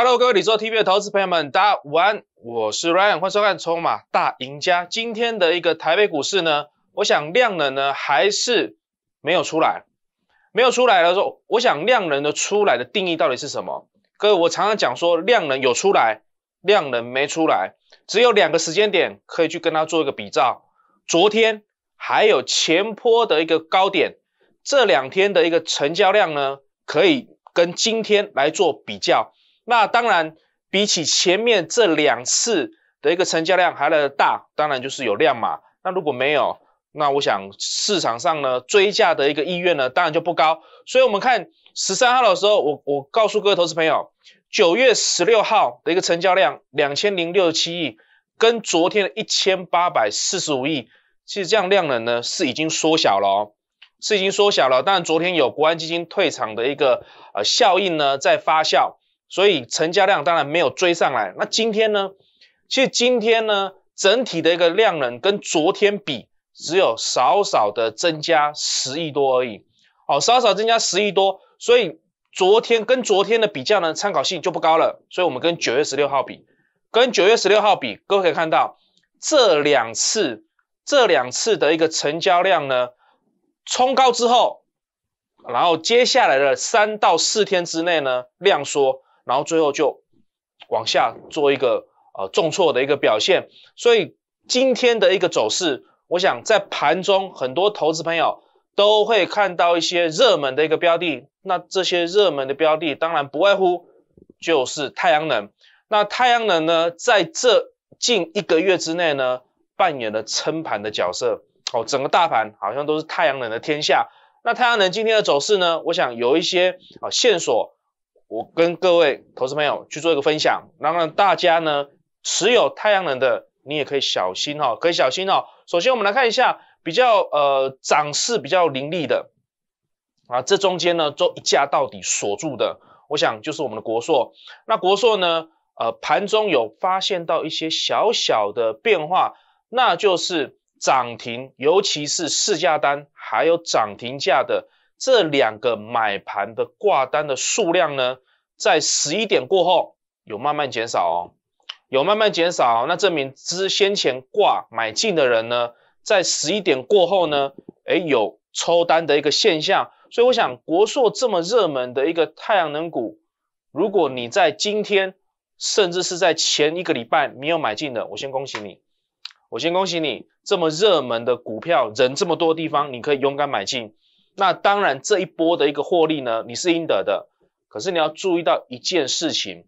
Hello，各位做 t v 的投资朋友们，大家午安，我是 Ryan，欢迎收看《筹码大赢家》。今天的一个台北股市呢，我想量能呢还是没有出来，没有出来了。说我想量能的出来的定义到底是什么？各位，我常常讲说量能有出来，量能没出来，只有两个时间点可以去跟它做一个比照。昨天还有前坡的一个高点，这两天的一个成交量呢，可以跟今天来做比较。那当然，比起前面这两次的一个成交量还来的大，当然就是有量嘛。那如果没有，那我想市场上呢追价的一个意愿呢，当然就不高。所以我们看十三号的时候，我我告诉各位投资朋友，九月十六号的一个成交量两千零六十七亿，跟昨天的一千八百四十五亿，其实这样量能呢是已经缩小了哦，是已经缩小了。但昨天有国安基金退场的一个呃效应呢在发酵。所以成交量当然没有追上来。那今天呢？其实今天呢，整体的一个量能跟昨天比，只有少少的增加十亿多而已。哦，少少增加十亿多，所以昨天跟昨天的比较呢，参考性就不高了。所以我们跟九月十六号比，跟九月十六号比，各位可以看到，这两次这两次的一个成交量呢，冲高之后，然后接下来的三到四天之内呢，量缩。然后最后就往下做一个呃重挫的一个表现，所以今天的一个走势，我想在盘中很多投资朋友都会看到一些热门的一个标的，那这些热门的标的当然不外乎就是太阳能，那太阳能呢在这近一个月之内呢扮演了撑盘的角色，哦整个大盘好像都是太阳能的天下，那太阳能今天的走势呢，我想有一些啊线索。我跟各位投资朋友去做一个分享，那让大家呢持有太阳能的，你也可以小心哦，可以小心哦。首先我们来看一下比较呃涨势比较凌厉的啊，这中间呢都一价到底锁住的，我想就是我们的国硕。那国硕呢，呃盘中有发现到一些小小的变化，那就是涨停，尤其是市价单还有涨停价的。这两个买盘的挂单的数量呢，在十一点过后有慢慢减少哦，有慢慢减少，那证明之先前挂买进的人呢，在十一点过后呢，哎有抽单的一个现象，所以我想国硕这么热门的一个太阳能股，如果你在今天，甚至是在前一个礼拜没有买进的，我先恭喜你，我先恭喜你，这么热门的股票，人这么多地方，你可以勇敢买进。那当然，这一波的一个获利呢，你是应得的。可是你要注意到一件事情，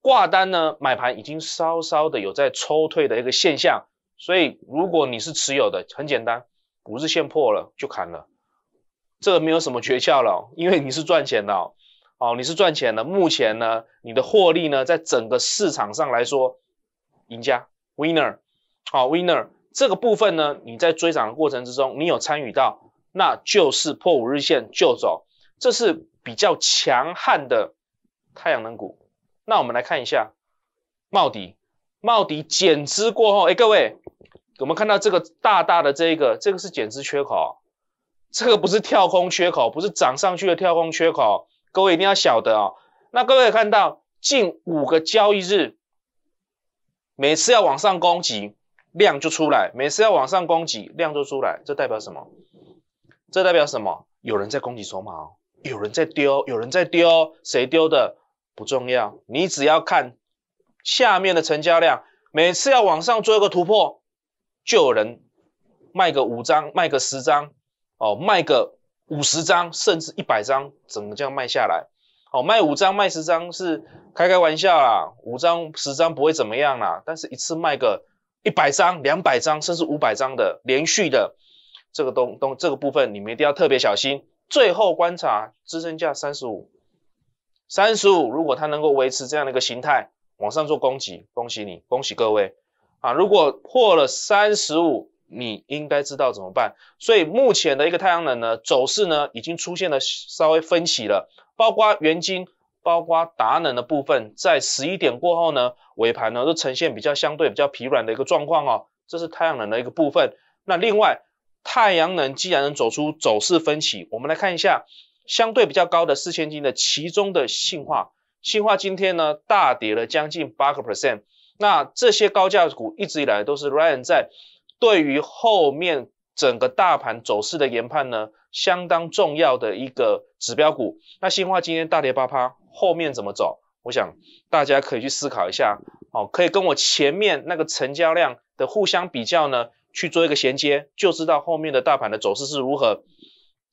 挂单呢，买盘已经稍稍的有在抽退的一个现象。所以如果你是持有的，很简单，五日线破了就砍了，这个没有什么诀窍了，因为你是赚钱的哦，哦，你是赚钱的。目前呢，你的获利呢，在整个市场上来说，赢家 （winner），好，winner 这个部分呢，你在追涨的过程之中，你有参与到。那就是破五日线就走，这是比较强悍的太阳能股。那我们来看一下茂迪，茂迪减资过后，哎，各位，我们看到这个大大的这一个，这个是减资缺口，这个不是跳空缺口，不是涨上去的跳空缺口，各位一定要晓得哦。那各位看到近五个交易日，每次要往上攻击量就出来，每次要往上攻击量就出来，这代表什么？这代表什么？有人在攻击筹码哦，有人在丢，有人在丢，谁丢的不重要，你只要看下面的成交量，每次要往上做一个突破，就有人卖个五张，卖个十张，哦，卖个五十张，甚至一百张，整个这样卖下来，哦，卖五张卖十张是开开玩笑啦，五张十张不会怎么样啦，但是一次卖个一百张、两百张，甚至五百张的连续的。这个东东这个部分你们一定要特别小心。最后观察支撑价三十五，三十五如果它能够维持这样的一个形态，往上做攻击，恭喜你，恭喜各位啊！如果破了三十五，你应该知道怎么办。所以目前的一个太阳能呢走势呢，已经出现了稍微分歧了，包括元晶、包括达能的部分，在十一点过后呢，尾盘呢都呈现比较相对比较疲软的一个状况哦。这是太阳能的一个部分，那另外。太阳能既然能走出走势分歧，我们来看一下相对比较高的四千金的其中的信化。信化今天呢大跌了将近八个 percent，那这些高价股一直以来都是 Ryan 在对于后面整个大盘走势的研判呢相当重要的一个指标股，那信化今天大跌八趴，后面怎么走？我想大家可以去思考一下，哦，可以跟我前面那个成交量的互相比较呢。去做一个衔接，就知道后面的大盘的走势是如何。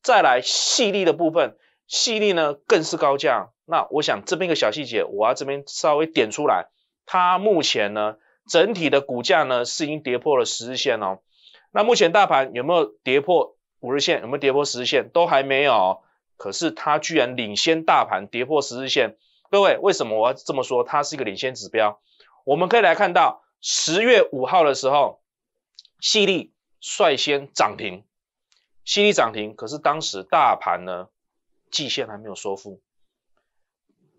再来细粒的部分，细粒呢更是高价。那我想这边一个小细节，我要这边稍微点出来，它目前呢整体的股价呢是已经跌破了十日线哦。那目前大盘有没有跌破五日线，有没有跌破十日线，都还没有。可是它居然领先大盘跌破十日线。各位为什么我要这么说？它是一个领先指标。我们可以来看到十月五号的时候。细力率先涨停，细力涨停，可是当时大盘呢，季线还没有收复，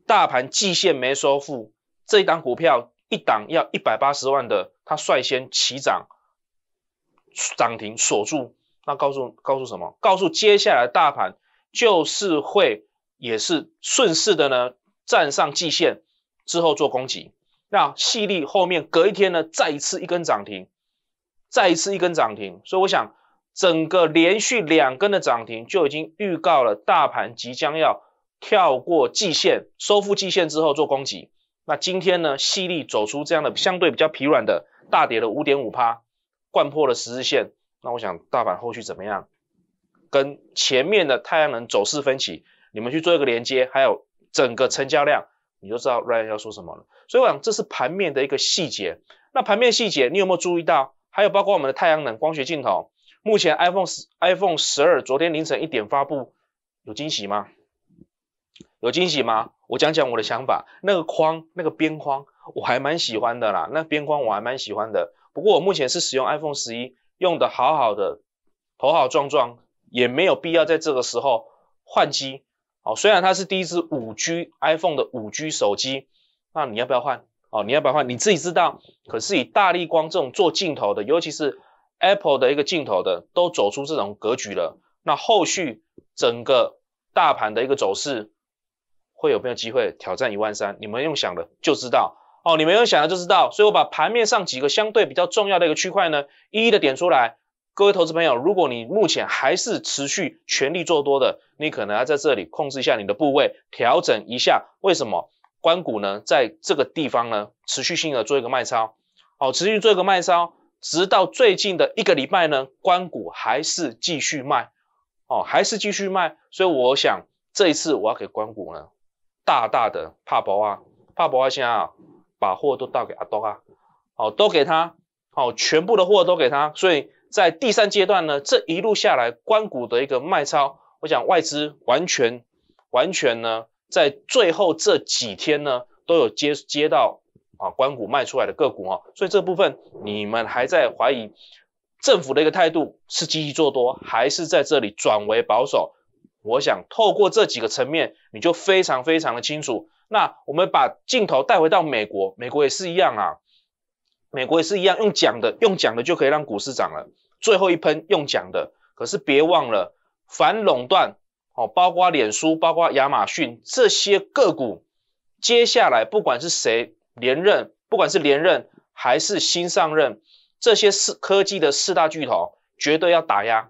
大盘季线没收复，这一档股票一档要一百八十万的，它率先起涨，涨停锁住，那告诉告诉什么？告诉接下来大盘就是会也是顺势的呢，站上季线之后做攻击，那细力后面隔一天呢，再一次一根涨停。再一次一根涨停，所以我想，整个连续两根的涨停，就已经预告了大盘即将要跳过季线，收复季线之后做攻击。那今天呢，犀利走出这样的相对比较疲软的大跌的五点五趴，灌破了十日线。那我想，大盘后续怎么样，跟前面的太阳能走势分歧，你们去做一个连接，还有整个成交量，你就知道 Ryan 要说什么了。所以我想，这是盘面的一个细节。那盘面细节，你有没有注意到？还有包括我们的太阳能光学镜头，目前 iPhone iPhone 十二昨天凌晨一点发布，有惊喜吗？有惊喜吗？我讲讲我的想法，那个框那个边框我还蛮喜欢的啦，那边框我还蛮喜欢的。不过我目前是使用 iPhone 十一，用的好好的，头好壮壮，也没有必要在这个时候换机。好，虽然它是第一支五 G iPhone 的五 G 手机，那你要不要换？哦，你要不要换？你自己知道。可是以大丽光这种做镜头的，尤其是 Apple 的一个镜头的，都走出这种格局了，那后续整个大盘的一个走势会有没有机会挑战一万三？你们用想的就知道。哦，你们用想的就知道。所以我把盘面上几个相对比较重要的一个区块呢，一一的点出来。各位投资朋友，如果你目前还是持续全力做多的，你可能要在这里控制一下你的部位，调整一下。为什么？关谷呢，在这个地方呢，持续性的做一个卖超，好，持续做一个卖超，直到最近的一个礼拜呢，关谷还是继续卖，哦，还是继续卖，所以我想这一次我要给关谷呢，大大的怕薄啊，怕薄啊，现在啊，把货都倒给阿东啊，好，都给他，好，全部的货都给他，所以在第三阶段呢，这一路下来，关谷的一个卖超，我想外资完全，完全呢。在最后这几天呢，都有接接到啊，关股卖出来的个股哦，所以这部分你们还在怀疑政府的一个态度是积极做多，还是在这里转为保守？我想透过这几个层面，你就非常非常的清楚。那我们把镜头带回到美国，美国也是一样啊，美国也是一样用讲的，用讲的就可以让股市涨了，最后一喷用讲的，可是别忘了反垄断。好，包括脸书，包括亚马逊这些个股，接下来不管是谁连任，不管是连任还是新上任，这些四科技的四大巨头绝对要打压，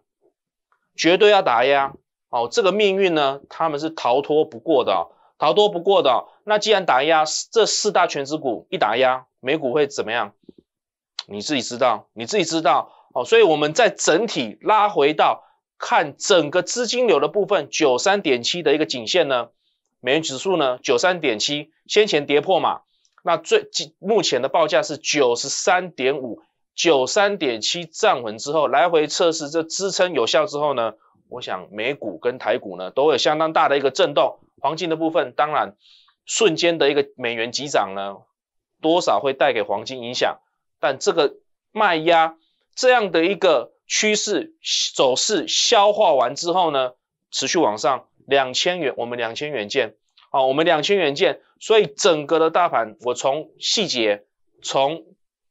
绝对要打压。哦，这个命运呢，他们是逃脱不过的，逃脱不过的。那既然打压这四大全职股一打压，美股会怎么样？你自己知道，你自己知道。哦，所以我们在整体拉回到。看整个资金流的部分，九三点七的一个颈线呢，美元指数呢九三点七先前跌破嘛，那最目前的报价是九十三点五，九三点七站稳之后，来回测试这支撑有效之后呢，我想美股跟台股呢都有相当大的一个震动，黄金的部分当然瞬间的一个美元急涨呢，多少会带给黄金影响，但这个卖压这样的一个。趋势走势消化完之后呢，持续往上，两千元，我们两千元见，好，我们两千元见，所以整个的大盘，我从细节，从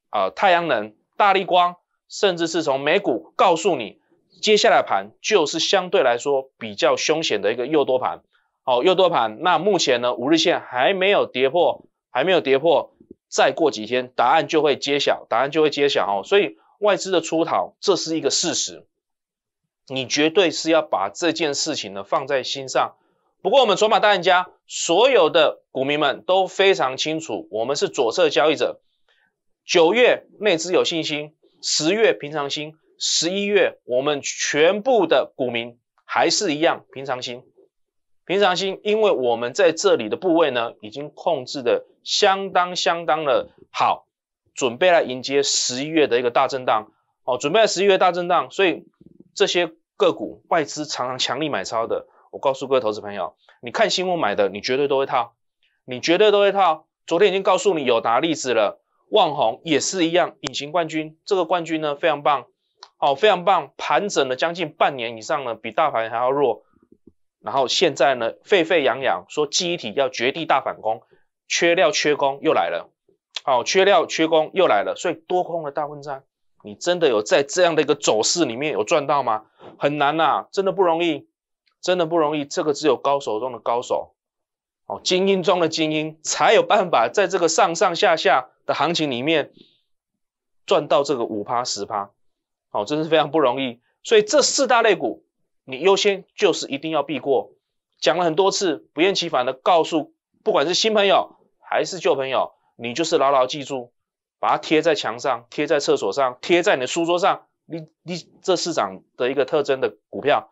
啊太阳能、大力光，甚至是从美股告诉你，接下来盘就是相对来说比较凶险的一个右多盘，好，右多盘，那目前呢，五日线还没有跌破，还没有跌破，再过几天答案就会揭晓，答案就会揭晓哦，所以。外资的出逃，这是一个事实，你绝对是要把这件事情呢放在心上。不过我们卓玛大人家所有的股民们都非常清楚，我们是左侧交易者。九月内资有信心，十月平常心，十一月我们全部的股民还是一样平常心，平常心，因为我们在这里的部位呢已经控制的相当相当的好。准备来迎接十一月的一个大震荡，哦，准备了十一月大震荡，所以这些个股外资常常强力买超的，我告诉各位投资朋友，你看新闻买的，你绝对都会套，你绝对都会套。昨天已经告诉你有拿例子了，万虹也是一样，隐形冠军这个冠军呢非常棒，好非常棒，盘整了将近半年以上呢，比大盘还要弱，然后现在呢沸沸扬扬说记忆体要绝地大反攻，缺料缺工又来了。好，缺料、缺工又来了，所以多空的大混战，你真的有在这样的一个走势里面有赚到吗？很难呐，真的不容易，真的不容易，这个只有高手中的高手，哦，精英中的精英，才有办法在这个上上下下的行情里面赚到这个五趴十趴。哦，真是非常不容易，所以这四大类股，你优先就是一定要避过，讲了很多次，不厌其烦的告诉，不管是新朋友还是旧朋友。你就是牢牢记住，把它贴在墙上，贴在厕所上，贴在你的书桌上。你你这市场的一个特征的股票，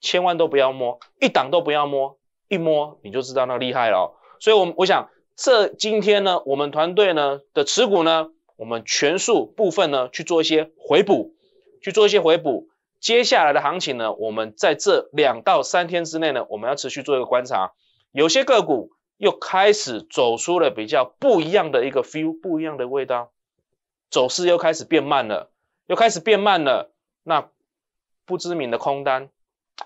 千万都不要摸，一档都不要摸，一摸你就知道那厉害了。所以，我我想这今天呢，我们团队呢的持股呢，我们全数部分呢去做一些回补，去做一些回补。接下来的行情呢，我们在这两到三天之内呢，我们要持续做一个观察，有些个股。又开始走出了比较不一样的一个 feel，不一样的味道，走势又开始变慢了，又开始变慢了。那不知名的空单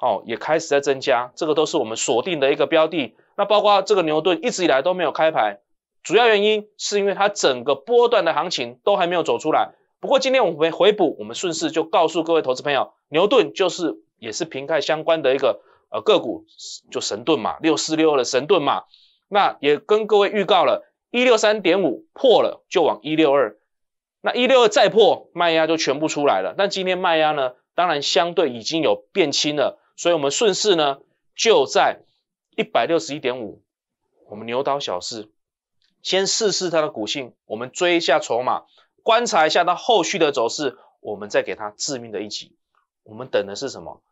哦，也开始在增加。这个都是我们锁定的一个标的。那包括这个牛顿一直以来都没有开牌，主要原因是因为它整个波段的行情都还没有走出来。不过今天我们回补，我们顺势就告诉各位投资朋友，牛顿就是也是平盖相关的一个呃个股，就神盾嘛，六四六的神盾嘛。那也跟各位预告了，一六三点五破了就往一六二，那一六二再破卖压就全部出来了。但今天卖压呢，当然相对已经有变轻了，所以我们顺势呢就在一百六十一点五，我们牛刀小试，先试试它的股性，我们追一下筹码，观察一下它后续的走势，我们再给它致命的一击。我们等的是什么？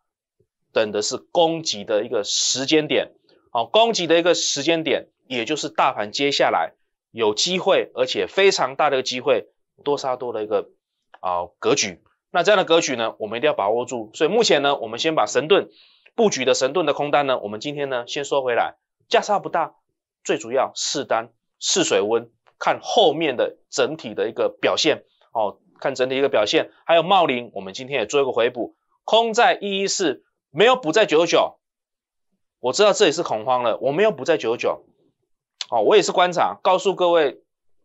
等的是攻击的一个时间点。好，攻击的一个时间点，也就是大盘接下来有机会，而且非常大的一个机会，多杀多的一个啊格局。那这样的格局呢，我们一定要把握住。所以目前呢，我们先把神盾布局的神盾的空单呢，我们今天呢先收回来，价差不大，最主要试单试水温，看后面的整体的一个表现哦，看整体一个表现。还有茂林，我们今天也做一个回补，空在一一四，没有补在九九。我知道这也是恐慌了，我们又不在九九，哦，我也是观察，告诉各位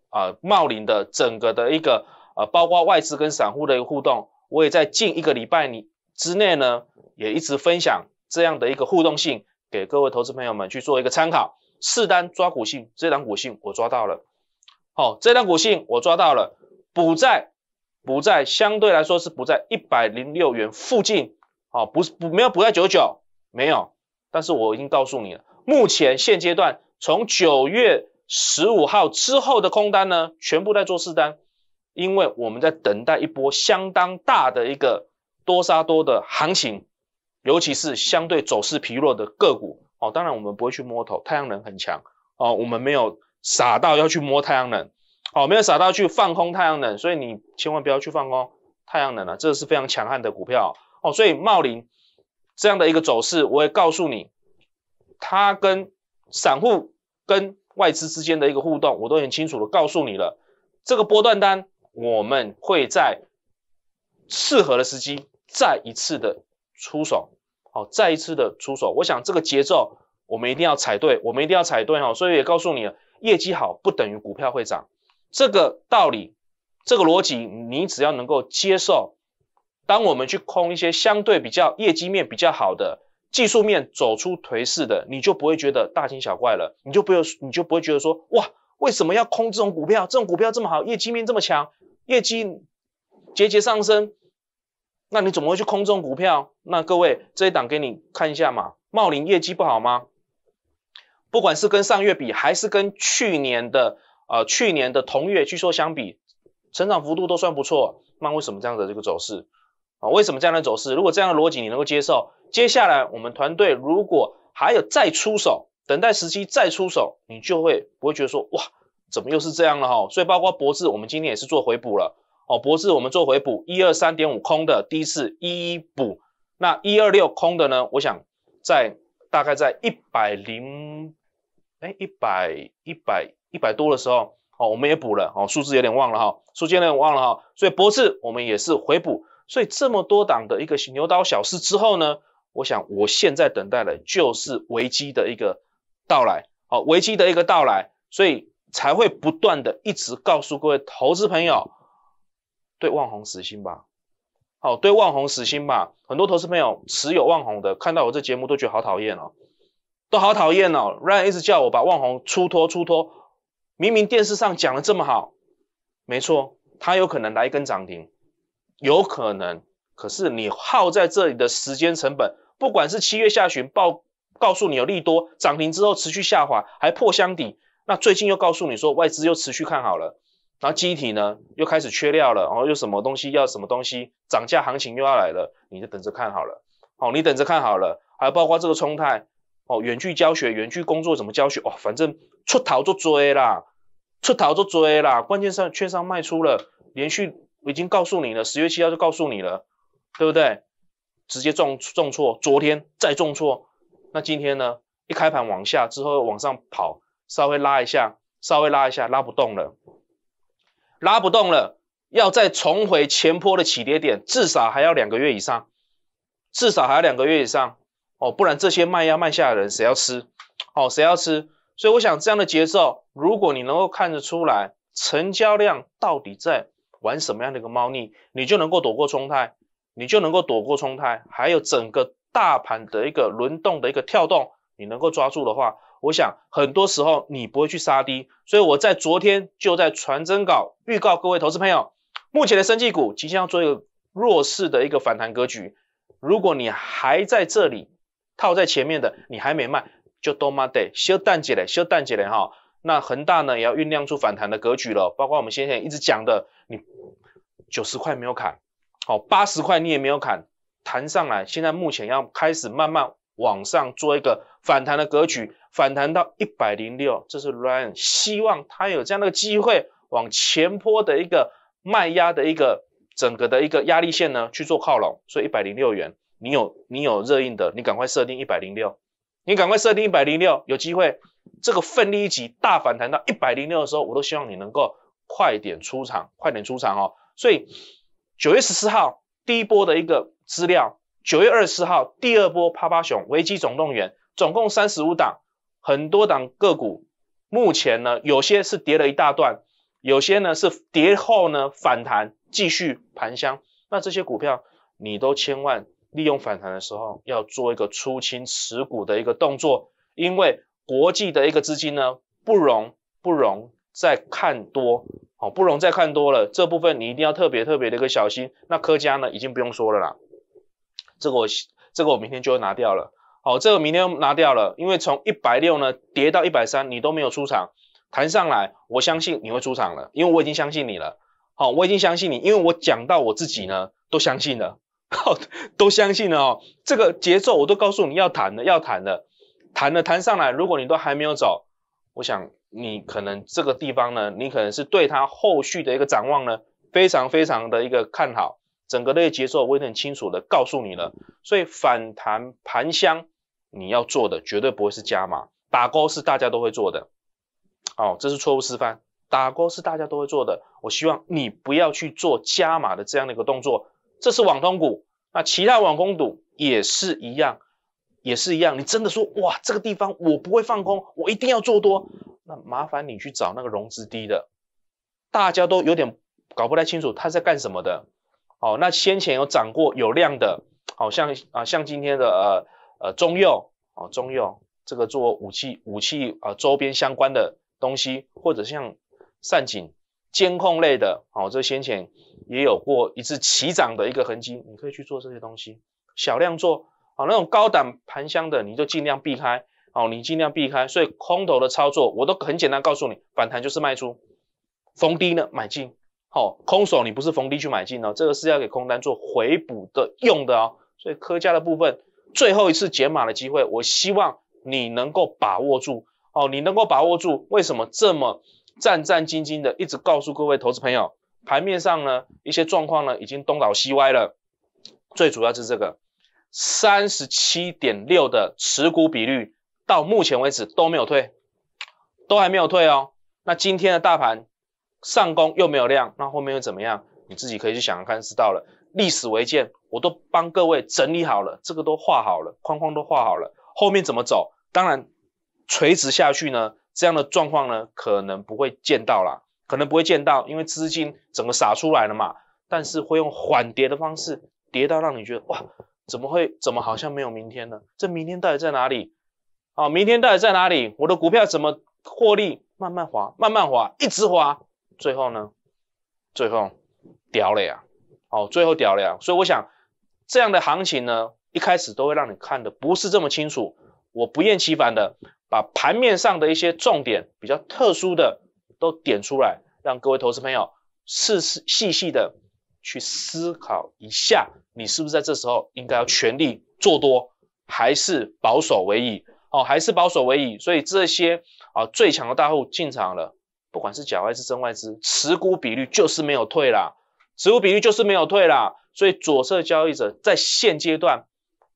啊，茂林的整个的一个呃，包括外资跟散户的一个互动，我也在近一个礼拜你之内呢，也一直分享这样的一个互动性给各位投资朋友们去做一个参考。四单抓股性，这单股性我抓到了，好，这单股性我抓到了，补在补在相对来说是补在一百零六元附近，好，不是补没有补在九九，没有。但是我已经告诉你了，目前现阶段从九月十五号之后的空单呢，全部在做四单，因为我们在等待一波相当大的一个多杀多的行情，尤其是相对走势疲弱的个股哦。当然我们不会去摸头，太阳能很强哦，我们没有傻到要去摸太阳能，哦，没有傻到去放空太阳能，所以你千万不要去放空太阳能了，这是非常强悍的股票哦，所以茂林。这样的一个走势，我也告诉你，它跟散户跟外资之间的一个互动，我都很清楚的告诉你了。这个波段单，我们会在适合的时机再一次的出手，好，再一次的出手。我想这个节奏我们一定要踩对，我们一定要踩对哈。所以也告诉你，业绩好不等于股票会涨，这个道理，这个逻辑，你只要能够接受。当我们去空一些相对比较业绩面比较好的技术面走出颓势的，你就不会觉得大惊小怪了，你就不用，你就不会觉得说哇，为什么要空这种股票？这种股票这么好，业绩面这么强，业绩节节上升，那你怎么会去空这种股票？那各位这一档给你看一下嘛，茂林业绩不好吗？不管是跟上月比，还是跟去年的呃去年的同月据说相比，成长幅度都算不错，那为什么这样的这个走势？啊，为什么这样的走势？如果这样的逻辑你能够接受，接下来我们团队如果还有再出手，等待时机再出手，你就会不会觉得说哇，怎么又是这样了哈？所以包括博智，我们今天也是做回补了。哦，博智我们做回补，一二三点五空的第一次一一补，那一二六空的呢？我想在大概在一百零，哎，一百一百一百多的时候，哦，我们也补了。哦，数字有点忘了哈，数间有点忘了哈。所以博智我们也是回补。所以这么多档的一个牛刀小试之后呢，我想我现在等待的就是危机的一个到来，好危机的一个到来，所以才会不断的一直告诉各位投资朋友，对万虹死心吧，好对万虹死心吧，很多投资朋友持有万虹的，看到我这节目都觉得好讨厌哦，都好讨厌哦 r a n 一直叫我把万虹出脱出脱，明明电视上讲的这么好，没错，它有可能来一根涨停。有可能，可是你耗在这里的时间成本，不管是七月下旬报告诉你有利多，涨停之后持续下滑，还破箱底，那最近又告诉你说外资又持续看好了，然后机体呢又开始缺料了，然后又什么东西要什么东西，涨价行情又要来了，你就等着看好了，好，你等着看好了，还有包括这个冲泰，哦，远距教学、远距工作怎么教学，哦，反正出逃就追啦，出逃就追啦，关键是券商卖出了，连续。我已经告诉你了，十月七号就告诉你了，对不对？直接重重挫，昨天再重挫，那今天呢？一开盘往下之后往上跑，稍微拉一下，稍微拉一下，拉不动了，拉不动了，要再重回前坡的起跌点，至少还要两个月以上，至少还要两个月以上，哦，不然这些卖压卖下的人谁要吃？哦，谁要吃？所以我想这样的节奏，如果你能够看得出来，成交量到底在。玩什么样的一个猫腻，你就能够躲过冲太，你就能够躲过冲太，还有整个大盘的一个轮动的一个跳动，你能够抓住的话，我想很多时候你不会去杀低。所以我在昨天就在传真稿预告各位投资朋友，目前的生技股即将要做一个弱势的一个反弹格局，如果你还在这里套在前面的，你还没卖，就多买得，a 淡季等一淡季嘞哈。那恒大呢也要酝酿出反弹的格局了，包括我们先前一直讲的，你九十块没有砍，好八十块你也没有砍，弹上来，现在目前要开始慢慢往上做一个反弹的格局，反弹到一百零六，这是 Ryan 希望他有这样的机会往前坡的一个卖压的一个整个的一个压力线呢去做靠拢，所以一百零六元你有你有热映的，你赶快设定一百零六，你赶快设定一百零六，有机会。这个奋力一击，大反弹到一百零六的时候，我都希望你能够快点出场，快点出场哦。所以九月十四号第一波的一个资料，九月二十号第二波啪啪熊，危机总动员，总共三十五档，很多档个股，目前呢有些是跌了一大段，有些呢是跌后呢反弹继续盘箱，那这些股票你都千万利用反弹的时候，要做一个出清持股的一个动作，因为。国际的一个资金呢，不容不容再看多，好，不容再看多了这部分你一定要特别特别的一个小心。那科家呢，已经不用说了啦，这个我这个我明天就会拿掉了，好，这个明天拿掉了，因为从一百六呢跌到一百三，你都没有出场，弹上来，我相信你会出场了，因为我已经相信你了，好，我已经相信你，因为我讲到我自己呢都相信了，好，都相信了哦，这个节奏我都告诉你要谈的要谈的。谈了谈上来，如果你都还没有走，我想你可能这个地方呢，你可能是对它后续的一个展望呢，非常非常的一个看好。整个的节奏我已经很清楚的告诉你了，所以反弹盘箱你要做的绝对不会是加码，打勾是大家都会做的。哦，这是错误示范，打勾是大家都会做的。我希望你不要去做加码的这样的一个动作。这是网通股，那其他网通股也是一样。也是一样，你真的说哇，这个地方我不会放空，我一定要做多，那麻烦你去找那个融资低的，大家都有点搞不太清楚他在干什么的。好，那先前有涨过有量的，好像啊像今天的呃呃中油，哦中油这个做武器武器啊周边相关的东西，或者像善景监控类的，好这先前也有过一次齐涨的一个痕迹，你可以去做这些东西，小量做。好，那种高档盘箱的，你就尽量避开。好，你尽量避开。所以空头的操作，我都很简单告诉你：反弹就是卖出，逢低呢买进。好，空手你不是逢低去买进哦，这个是要给空单做回补的用的哦。所以科家的部分，最后一次解码的机会，我希望你能够把握住。哦，你能够把握住。为什么这么战战兢兢的？一直告诉各位投资朋友，盘面上呢一些状况呢已经东倒西歪了，最主要是这个。三十七点六的持股比率到目前为止都没有退，都还没有退哦。那今天的大盘上攻又没有量，那后面又怎么样？你自己可以去想想看知道了。历史为鉴，我都帮各位整理好了，这个都画好了，框框都画好了。后面怎么走？当然垂直下去呢，这样的状况呢可能不会见到啦，可能不会见到，因为资金整个撒出来了嘛。但是会用缓跌的方式跌到让你觉得哇。怎么会？怎么好像没有明天呢？这明天到底在哪里？啊，明天到底在哪里？我的股票怎么获利？慢慢滑，慢慢滑，一直滑，最后呢？最后掉了呀！哦，最后掉了呀！所以我想，这样的行情呢，一开始都会让你看的不是这么清楚。我不厌其烦的把盘面上的一些重点、比较特殊的都点出来，让各位投资朋友细试细细的。去思考一下，你是不是在这时候应该要全力做多，还是保守为宜？哦，还是保守为宜。所以这些啊最强的大户进场了，不管是假外资、真外资，持股比率就是没有退啦，持股比率就是没有退啦。所以左侧交易者在现阶段，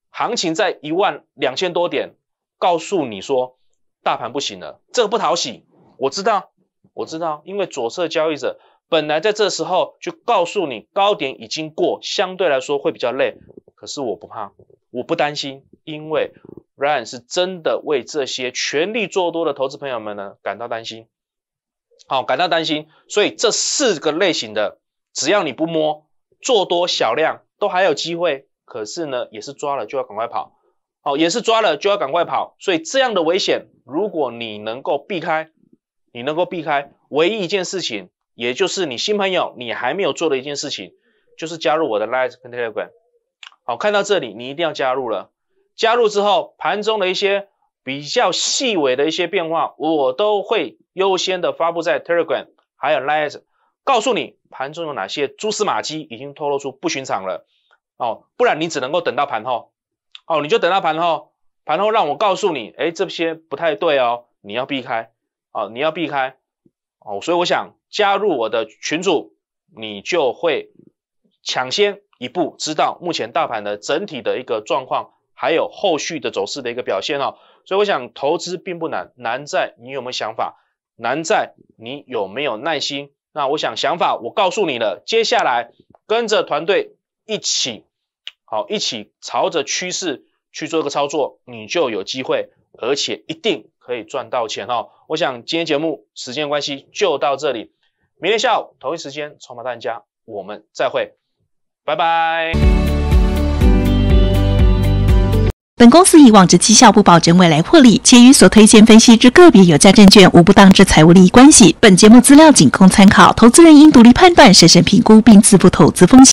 行情在一万两千多点，告诉你说大盘不行了，这不讨喜，我知道，我知道，因为左侧交易者。本来在这时候就告诉你高点已经过，相对来说会比较累，可是我不怕，我不担心，因为 Ryan 是真的为这些全力做多的投资朋友们呢感到担心，好感到担心，所以这四个类型的，只要你不摸做多小量都还有机会，可是呢也是抓了就要赶快跑，好也是抓了就要赶快跑，所以这样的危险如果你能够避开，你能够避开，唯一一件事情。也就是你新朋友，你还没有做的一件事情，就是加入我的 l i g e Telegram。好，看到这里你一定要加入了。加入之后，盘中的一些比较细微的一些变化，我都会优先的发布在 Telegram，还有 l i h e 告诉你盘中有哪些蛛丝马迹已经透露出不寻常了。哦，不然你只能够等到盘后。哦，你就等到盘后，盘后让我告诉你，哎，这些不太对哦，你要避开，哦，你要避开。哦，所以我想加入我的群组，你就会抢先一步知道目前大盘的整体的一个状况，还有后续的走势的一个表现哦。所以我想投资并不难，难在你有没有想法，难在你有没有耐心。那我想想法我告诉你了，接下来跟着团队一起，好，一起朝着趋势。去做个操作，你就有机会，而且一定可以赚到钱哦！我想今天节目时间关系就到这里，明天下午同一时间《筹码大家》，我们再会，拜拜。本公司以往之绩效不保证未来获利，且与所推荐分析之个别有价证券无不当之财务利益关系。本节目资料仅供参考，投资人应独立判断、审慎评估并自负投资风险。